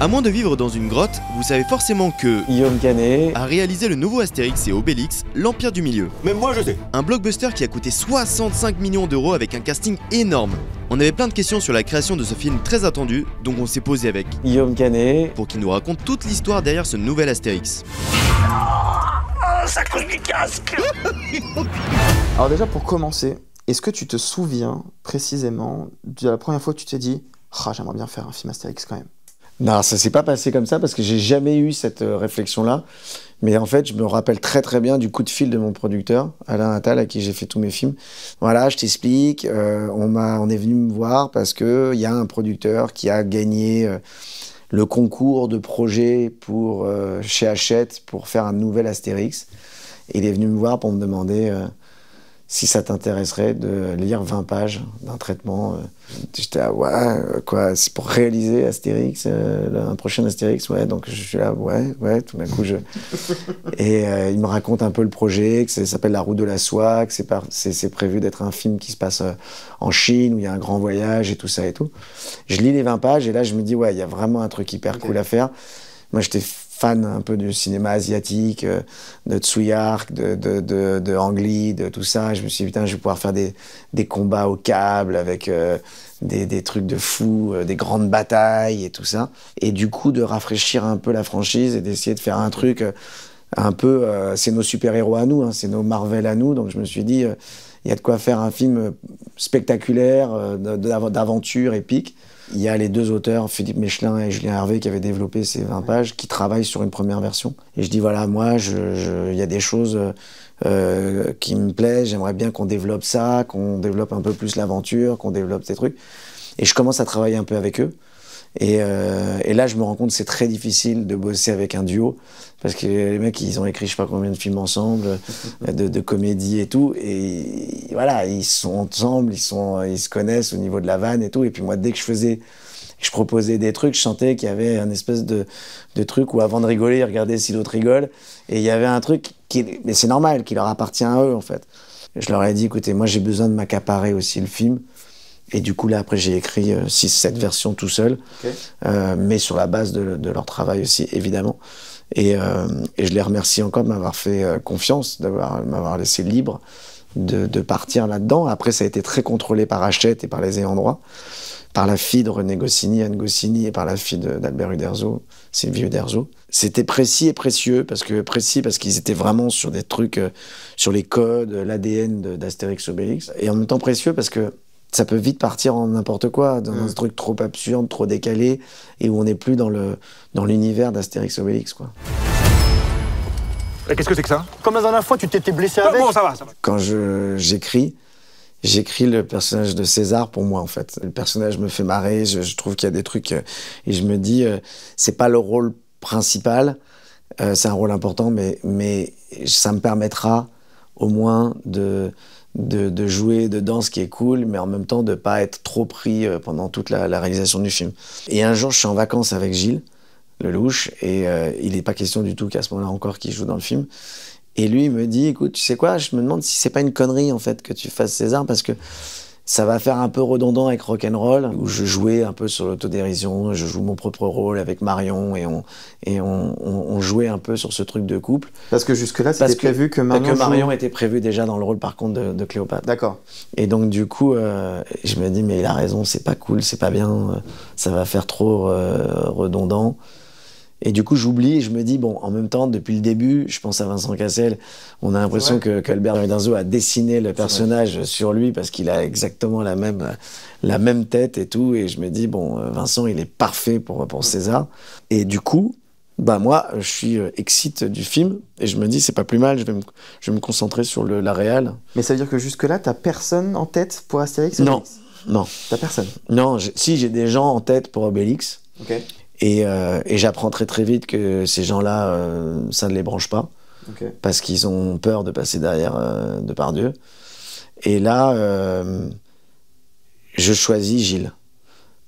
À moins de vivre dans une grotte, vous savez forcément que Guillaume Canet a réalisé le nouveau Astérix et Obélix, l'Empire du Milieu. Même moi je sais. Un blockbuster qui a coûté 65 millions d'euros avec un casting énorme. On avait plein de questions sur la création de ce film très attendu, donc on s'est posé avec Guillaume Canet pour qu'il nous raconte toute l'histoire derrière ce nouvel Astérix. ça coûte du casque Alors déjà pour commencer, est-ce que tu te souviens précisément de la première fois que tu t'es dit, ah j'aimerais bien faire un film Astérix quand même non, ça s'est pas passé comme ça parce que j'ai jamais eu cette euh, réflexion-là. Mais en fait, je me rappelle très très bien du coup de fil de mon producteur, Alain Attal, à qui j'ai fait tous mes films. Voilà, je t'explique, euh, On on, on est venu me voir parce qu'il y a un producteur qui a gagné euh, le concours de projet pour, chez Hachette pour faire un nouvel Astérix. Et il est venu me voir pour me demander si ça t'intéresserait de lire 20 pages d'un traitement. J'étais euh, ah ouais, euh, quoi, c'est pour réaliser Astérix, euh, un prochain Astérix, ouais, donc je suis là, ouais, ouais, tout d'un coup je. Et il me raconte un peu le projet, que ça s'appelle La roue de la soie, que c'est, c'est, prévu d'être un film qui se passe en Chine, où il y a un grand voyage et tout ça et tout. Je lis les 20 pages et là je me dis, ouais, il y a vraiment un truc hyper cool à faire. Moi j'étais fan un peu du cinéma asiatique, euh, de Tsuyark, de, de, de, de Ang Lee, de tout ça. Je me suis dit, putain, je vais pouvoir faire des, des combats au câble avec euh, des, des, trucs de fou, euh, des grandes batailles et tout ça. Et du coup, de rafraîchir un peu la franchise et d'essayer de faire un truc un peu. c'est nos super-héros à nous, hein, c'est nos Marvel à nous. Donc je me suis dit, il y a de quoi faire un film spectaculaire, d'aventure, épique. Il y a les deux auteurs, Philippe Michelin et Julien Hervé, qui avaient développé ces 20 pages, qui travaillent sur une première version. Et je dis, voilà, moi, il y a des choses euh, euh, qui me plaisent, j'aimerais bien qu'on développe ça, qu'on développe un peu plus l'aventure, qu'on développe ces trucs. Et je commence à travailler un peu avec eux. Euh, et, là, je me rends compte que c'est très difficile de bosser avec un duo, parce que les mecs, ils ont écrit je sais pas combien de films ensemble, euh, de, comédies et tout, et voilà, ils sont ensemble, ils, sont, ils se connaissent au niveau de la vanne et tout, et puis moi, dès que je faisais, je proposais des trucs, je sentais qu'il y avait un espèce de, truc où avant de rigoler, ils regardaient si l'autre rigole, et il y avait un truc, qui, mais c'est normal, qui leur appartient à eux, en fait. Je leur ai dit, écoutez, moi, j'ai besoin de m'accaparer aussi le film, et du coup, là, après, j'ai écrit 6-7 euh, mm. versions tout seul, euh, mais sur la base de, leur travail aussi, évidemment. Euh, et, je les remercie encore de m'avoir fait confiance, d'avoir m'avoir laissé libre de, partir là-dedans. Après, ça a été très contrôlé par Hachette et par les ayants droit par la fille de René Goscinny, Anne Goscinny, et par la fille d'Albert Uderzo, Sylvie Uderzo. C'était précis et précieux parce que précis parce qu'ils étaient vraiment sur des trucs, sur les codes, l'ADN d'Astérix Obélix, et en même temps précieux parce que ça peut vite partir en n'importe quoi, dans mm. un truc trop absurde, trop décalé, et où on n'est plus dans l'univers dans d'Astérix Obélix. Quoi. Qu'est-ce que c'est que ça Comme la dernière fois, tu t'étais blessé avec. Bon, ça va, ça Quand j'écris, j'écris le personnage de César pour moi, en fait. Le personnage me fait marrer, je, trouve qu'il y a des trucs. Euh, et je me dis, euh, c'est pas le rôle principal, euh, c'est un rôle important, mais, mais ça me permettra au moins de de, jouer dedans ce qui est cool, mais en même temps de pas être trop pris euh, pendant toute la, réalisation du film. Et un jour, je suis en vacances avec Gilles, le louche, et euh, il n'est pas question du tout qu'à ce moment-là encore qu'il joue dans le film. Et lui, il me dit, écoute, tu sais quoi, je me demande si c'est pas une connerie en fait que tu fasses César, parce que ça va faire un peu redondant avec Rock'n'Roll, où je jouais un peu sur l'autodérision, je joue mon propre rôle avec Marion, et on, et on, jouait un peu sur ce truc de couple. Parce que jusque-là, c'était prévu que Marion. Que Marion était prévu déjà dans le rôle, par contre, de, de Cléopâtre. D'accord. Et donc, du coup, euh, je me dis, mais il a raison, c'est pas cool, c'est pas bien, euh, ça va faire trop euh, redondant. Et du coup, j'oublie et je me dis, bon, en même temps, depuis le début, je pense à Vincent Cassel, on a l'impression que qu'Albert Verdinzo a dessiné le personnage sur lui parce qu'il a exactement la même, la même tête et tout. Et je me dis, bon, euh, Vincent, il est parfait pour, pour mm. César. Et du coup, bah moi, je suis euh, excite du film et je me dis, c'est pas plus mal, je vais me, je me concentrer sur le, la réal. Mais ça veut dire que jusque-là, t'as personne en tête pour Astérix Non, non. T'as personne Non, si, j'ai des gens en tête pour Obélix. Ok. Euh, et, j'apprends très très vite que ces gens-là, euh, ça ne les branche pas, parce qu'ils ont peur de passer derrière euh, de par Dieu. Et là, je choisis Gilles,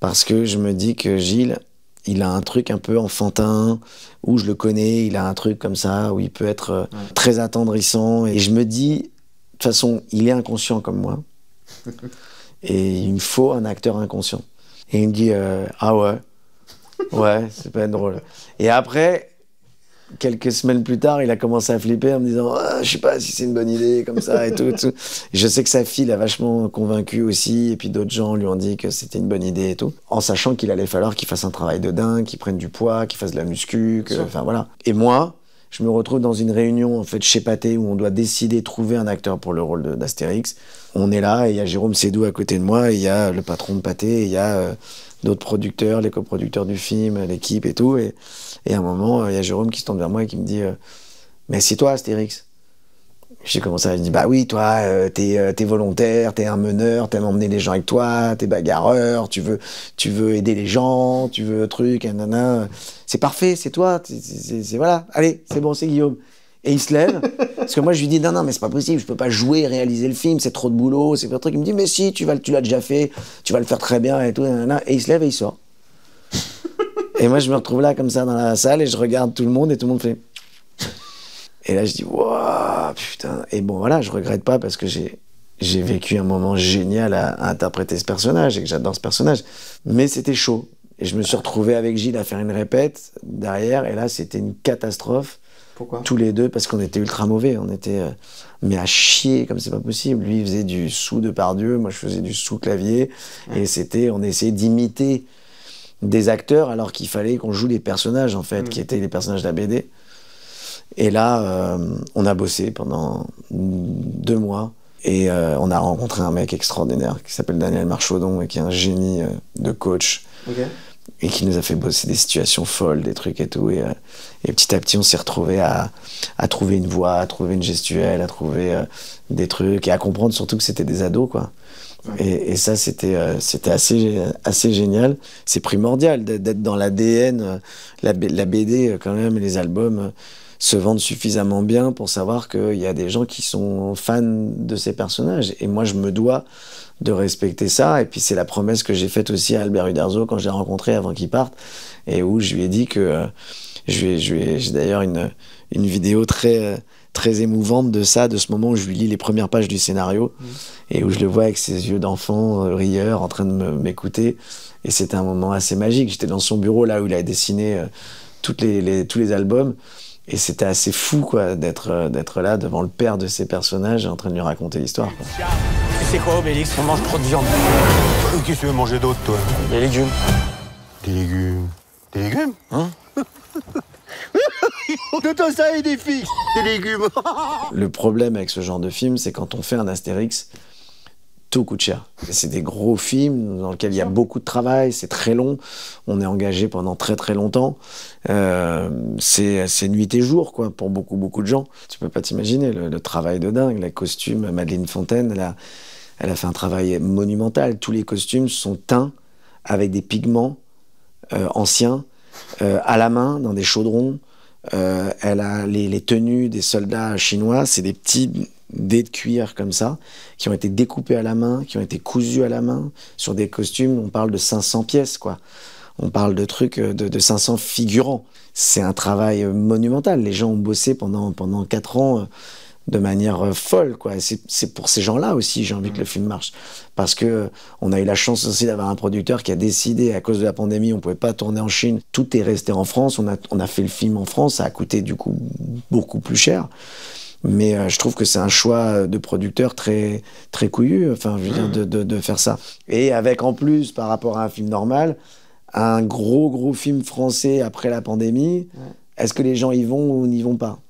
parce que je me dis que Gilles, il a un truc un peu enfantin, où je le connais, il a un truc comme ça, où il peut être très attendrissant. Et je me dis, de toute façon, il est inconscient comme moi, et il me faut un acteur inconscient. Et il me dit, ah ouais ouais, c'est pas drôle. Et après, quelques semaines plus tard, il a commencé à flipper en me disant ah, Je sais pas si c'est une bonne idée, comme ça et tout. tout. Je sais que sa fille l'a vachement convaincu aussi, et puis d'autres gens lui ont dit que c'était une bonne idée et tout, en sachant qu'il allait falloir qu'il fasse un travail de dingue, qu'il prenne du poids, qu'il fasse de la muscu, Enfin voilà. Et moi, je me retrouve dans une réunion en fait chez Pathé où on doit décider trouver un acteur pour le rôle d'Astérix. On est là et il y a Jérôme Sédou à côté de moi, il y a le patron de Pathé, il y a euh, d'autres producteurs, les coproducteurs du film, l'équipe et tout. Et, à un moment, euh, il y a Jérôme qui se tourne vers moi et qui me dit euh, Mais c'est toi Astérix j'ai commencé à dire, bah oui, toi, euh, euh, t'es volontaire, t'es un meneur, t'aimes emmener les gens avec toi, t'es bagarreur, tu veux, tu veux aider les gens, tu veux truc, nanana. C'est parfait, c'est toi, c'est voilà. Allez, c'est bon, c'est Guillaume. Et il se lève, parce que moi je lui dis, non, non, mais c'est pas possible, je peux pas jouer, réaliser le film, c'est trop de boulot, c'est pas un truc Il me dit, mais si, tu, vas, tu l'as déjà fait, tu vas le faire très bien et tout, nanana. Et il se lève et il sort. et moi je me retrouve là comme ça dans la salle et je regarde tout le monde et tout le monde fait. Et là, je dis, waouh, putain. Et bon, voilà, je regrette pas parce que j'ai j'ai vécu un moment génial à, interpréter ce personnage et que j'adore ce personnage. Mais c'était chaud. Et je me suis retrouvé avec Gilles à faire une répète derrière. Et là, c'était une catastrophe. Pourquoi Tous les deux, parce qu'on était ultra mauvais. On était. Euh, mais à chier, comme c'est pas possible. Lui, faisait du sous de pardieu. Moi, je faisais du sous clavier. Et c'était. On essayait d'imiter des acteurs alors qu'il fallait qu'on joue les personnages, en fait, mm. qui étaient les personnages de la BD. Et là, euh, on a bossé pendant deux mois et euh, on a rencontré un mec extraordinaire qui s'appelle Daniel Marchaudon et qui est un génie euh, de coach. Et qui nous a fait bosser des situations folles, des trucs et tout. Et, et petit à petit, on s'est retrouvé à, trouver une voix, à trouver une gestuelle, à trouver des trucs et à comprendre surtout que c'était des ados, quoi. Et, ça, c'était assez, assez génial. C'est primordial d'être dans l'ADN, la, BD quand même, les albums se vendent suffisamment bien pour savoir qu'il y a des gens qui sont fans de ces personnages. Et moi, je me dois de respecter ça. Et puis, c'est la promesse que j'ai faite aussi à Albert Uderzo quand je l'ai rencontré avant qu'il parte, et où je lui ai dit que. Euh, je j'ai d'ailleurs une, une vidéo très très émouvante de ça, de ce moment où je lui lis les premières pages du scénario mmh. et où je le vois avec ses yeux d'enfant euh, rieur en train de m'écouter. Et c'était un moment assez magique. J'étais dans son bureau là où il a dessiné euh, toutes les, tous les albums et c'était assez fou, quoi, d'être, euh, d'être là devant le père de ces personnages en train de lui raconter l'histoire. C'est quoi, Obélix On mange trop de viande. Euh, qu'est-ce que tu veux manger d'autre, toi Des légumes. Des légumes Des légumes Hein Tout ça et des Des légumes Le problème avec ce genre de film, c'est quand on fait un Astérix, tout coûte cher. C'est des gros films dans lesquels il y a beaucoup de travail, c'est très long, on est engagé pendant très très longtemps. Euh, c'est nuit et jour quoi, pour beaucoup beaucoup de gens. Tu peux pas t'imaginer le, travail de dingue, la costume, Madeleine Fontaine, elle a, elle a fait un travail monumental. Tous les costumes sont teints avec des pigments euh, anciens, euh, à la main, dans des chaudrons. elle a les tenues des soldats chinois, c'est des petits des de cuir comme ça, qui ont été découpés à la main, qui ont été cousus à la main, sur des costumes, on parle de 500 pièces, quoi. On parle de trucs euh, de, 500 figurants. C'est un travail euh, monumental. Les gens ont bossé pendant, pendant 4 ans euh, de manière folle, quoi. C'est pour ces gens-là aussi, j'ai envie que le mm. film marche. Parce que on a eu la chance aussi d'avoir un producteur qui a décidé, à cause de la pandémie, on pouvait pas tourner en Chine. Tout est resté en France. On a, on a fait le film en France. Ça a coûté, du coup, beaucoup plus cher. Mais euh, je trouve que c'est un choix de producteur très, très couillu, enfin, je veux dire, mmh. de, de, faire ça. Et avec en plus, par rapport à un film normal, un gros, gros film français après la pandémie, est-ce que les gens y vont ou n'y vont pas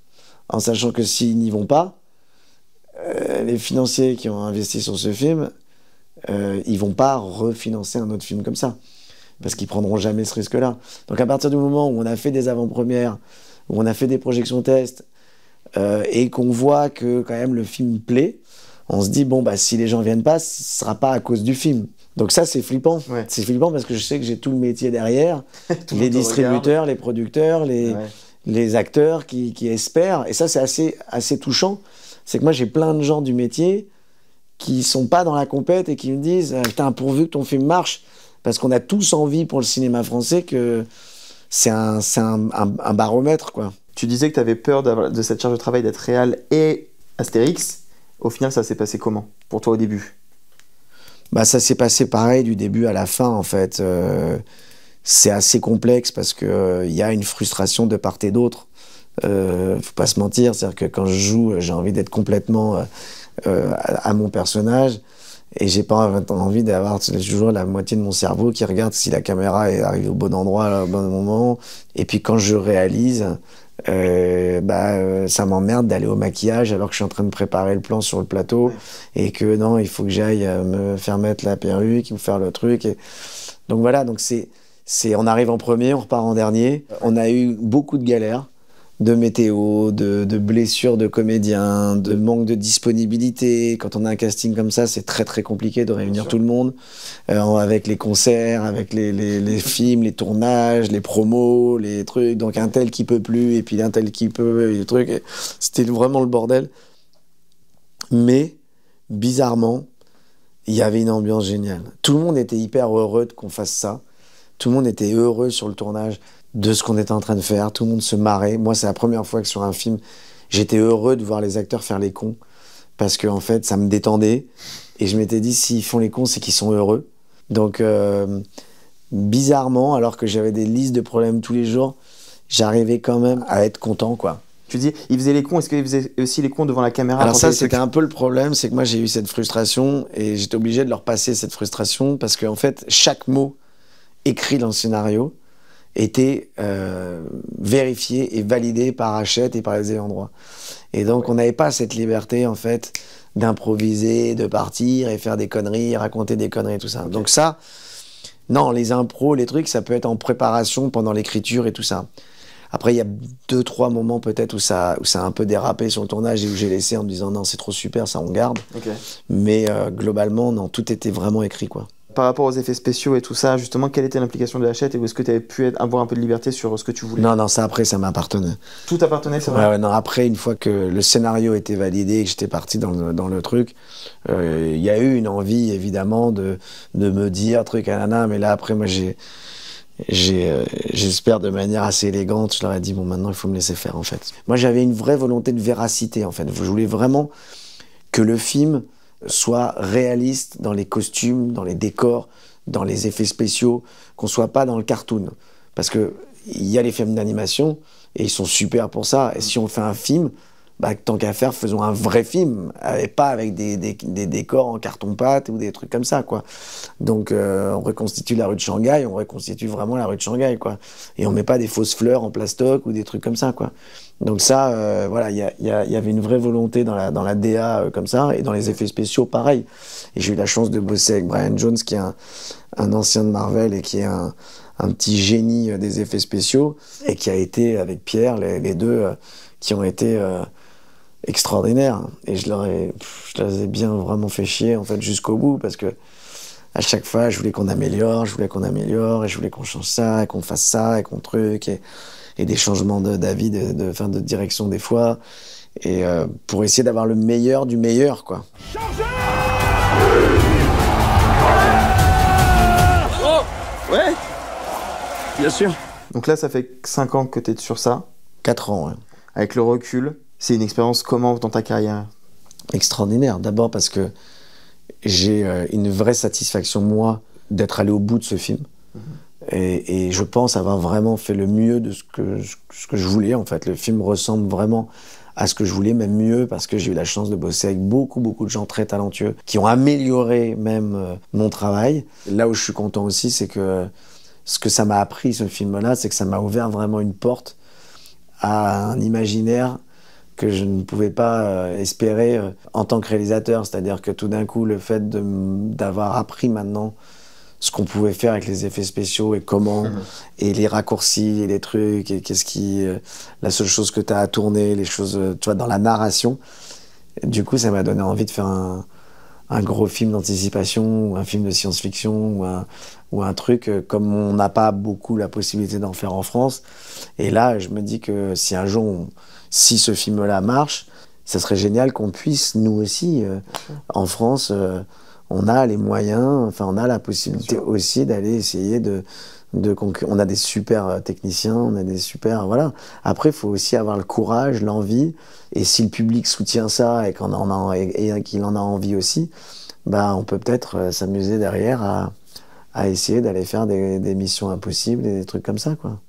En sachant que s'ils n'y vont pas, euh, les financiers qui ont investi sur ce film, euh, ils vont pas refinancer un autre film comme ça. Parce qu'ils prendront jamais ce risque-là. Donc à partir du moment où on a fait des avant-premières, où on a fait des projections tests, euh, et qu'on voit que quand même le film plaît, on se dit bon bah si les gens viennent pas, ce sera pas à cause du film. Donc ça c'est flippant. C'est flippant parce que je sais que j'ai tout le métier derrière, les distributeurs, les producteurs, les, acteurs qui, espèrent. Et ça c'est assez assez touchant. C'est que moi j'ai plein de gens du métier qui sont pas dans la compète et qui me disent euh, putain pourvu que ton film marche parce qu'on a tous envie pour le cinéma français que c'est un baromètre quoi. Tu disais que tu avais peur de cette charge de travail d'être réel et Astérix. Au final, ça s'est passé comment pour toi au début bah, Ça s'est passé pareil du début à la fin, en fait. Euh, c'est assez complexe parce qu'il il euh, y a une frustration de part et d'autre. Euh, faut pas se mentir, c'est-à-dire que quand je joue, euh, j'ai envie d'être complètement à, à, mon personnage et j'ai pas envie d'avoir toujours la moitié de mon cerveau qui regarde si la caméra est arrivée au bon endroit, au bon moment. Et puis quand je réalise, euh, bah, euh, ça m'emmerde d'aller au maquillage alors que je suis en train de préparer le plan sur le plateau et que non, il faut que j'aille euh, me faire mettre la perruque ou faire le truc. Donc voilà, donc c'est, c'est, on arrive en premier, on repart en dernier. On a eu beaucoup de galères de météo, de, blessures de comédiens, de manque de disponibilité. Quand on a un casting comme ça, c'est très très compliqué de réunir tout le monde euh, avec les concerts, avec les, films, les tournages, les promos, les trucs. Donc un tel qui peut plus et puis un tel qui peut les trucs. C'était vraiment le bordel. Mais bizarrement, il y avait une ambiance géniale. Tout le monde était hyper heureux qu'on fasse ça. Tout le monde était heureux sur le tournage de ce qu'on était en train de faire. Tout le monde se marrait. Moi, c'est la première fois que sur un film, j'étais heureux de voir les acteurs faire les cons parce que en fait, ça me détendait et je m'étais dit s'ils font les cons, c'est qu'ils sont heureux. Donc euh, bizarrement, alors que j'avais des listes de problèmes tous les jours, j'arrivais quand même à être content, quoi. Tu dis, ils faisaient les cons, est-ce qu'ils faisaient aussi les cons devant la caméra Alors ça, c'était un peu le problème, c'est que moi j'ai eu cette frustration et j'étais obligé de leur passer cette frustration parce qu'en en fait, chaque mot écrit dans le scénario, était euh, vérifié et validé par Hachette et par les ayants droit. Et donc on n'avait pas cette liberté en fait d'improviser, de partir et faire des conneries, raconter des conneries et tout ça. Donc ça, non, les impros, les trucs, ça peut être en préparation pendant l'écriture et tout ça. Après, il y a deux, trois moments peut-être où ça, où a un peu dérapé sur le tournage et où j'ai laissé en me disant non, c'est trop super, ça on garde. Mais euh, globalement, non, tout était vraiment écrit quoi par rapport aux effets spéciaux et tout ça, justement, quelle était l'implication de Hachette et est-ce que tu avais pu avoir un peu de liberté sur ce que tu voulais Non, non, ça après, ça m'appartenait. Tout appartenait, c'est vrai ouais, ouais, non, après, une fois que le scénario était validé et que j'étais parti dans le, truc, euh, il y a eu une envie, évidemment, de, de me dire truc, à nana, mais là, après, moi, j'ai. Euh, j'espère de manière assez élégante, je leur ai dit, bon, maintenant, il faut me laisser faire, en fait. Moi, j'avais une vraie volonté de véracité, en fait. Je voulais vraiment que le film soit réaliste dans les costumes, dans les décors, dans les effets spéciaux, qu'on soit pas dans le cartoon. Parce qu'il y a les films d'animation et ils sont super pour ça. Et si on fait un film, bah, tant qu'à faire, faisons un vrai film, et pas avec des, décors en carton-pâte ou des trucs comme ça, quoi. Donc, euh, on reconstitue la rue de Shanghai, on reconstitue vraiment la rue de Shanghai, quoi. Et on met pas des fausses fleurs en plastoc ou des trucs comme ça, quoi. Donc ça, euh, voilà, il y, y, avait une vraie volonté dans la, dans la DA euh, comme ça, et dans les effets spéciaux, pareil. Et j'ai eu la chance de bosser avec Brian Jones, qui est un, un ancien de Marvel et qui est un, un, petit génie euh, des effets spéciaux, et qui a été, avec Pierre, les, deux, qui ont été extraordinaires. Et je leur, ai, je leur ai bien vraiment fait chier, en fait, jusqu'au bout, parce que à chaque fois, je voulais qu'on améliore, je voulais qu'on améliore, et je voulais qu'on change ça, et qu'on fasse ça, et qu'on truc, et et des changements d'avis, de, fin, de direction des fois, et euh, pour essayer d'avoir le meilleur du meilleur, quoi. ouais, bien sûr. Donc là, ça fait 5 ans que tu es sur ça. 4 ans, Avec le recul, c'est une expérience comment dans ta carrière Extraordinaire. D'abord parce que j'ai euh, une vraie satisfaction, moi, d'être allé au bout de ce film. Mhm. Et, je pense avoir vraiment fait le mieux de ce que je voulais, en fait. Le film ressemble vraiment à ce que je voulais, même mieux, parce que j'ai eu la chance de bosser avec beaucoup, beaucoup de gens très talentueux qui ont amélioré même euh, mon travail. Là où je suis content aussi, c'est que ce que ça m'a appris, ce film-là, c'est que ça m'a ouvert vraiment une porte à un imaginaire que je ne pouvais pas euh, espérer euh, en tant que réalisateur. C'est-à-dire que tout d'un coup, le fait d'avoir appris maintenant ce qu'on pouvait faire avec les effets spéciaux et comment, mhm. et les raccourcis et les trucs, et qu'est-ce qui. Euh, la seule chose que tu as à tourner, les choses, euh, tu vois, dans la narration. Du coup, ça m'a donné envie de faire un, un gros film d'anticipation, ou un film de science-fiction, ou un, ou un truc, euh, comme on n'a pas beaucoup la possibilité d'en faire en France. Et là, je me dis que si un jour, si ce film-là marche, ça serait génial qu'on puisse, nous aussi, en France, on a les moyens, enfin on a la possibilité aussi d'aller essayer de, de on a des super euh, techniciens, on a des super voilà. Après, il faut aussi avoir le courage, l'envie, et si le public soutient ça et qu'on en a, qu'il en a envie aussi, bah on peut peut-être euh, s'amuser derrière à, essayer d'aller faire des, missions impossibles et des trucs comme ça quoi.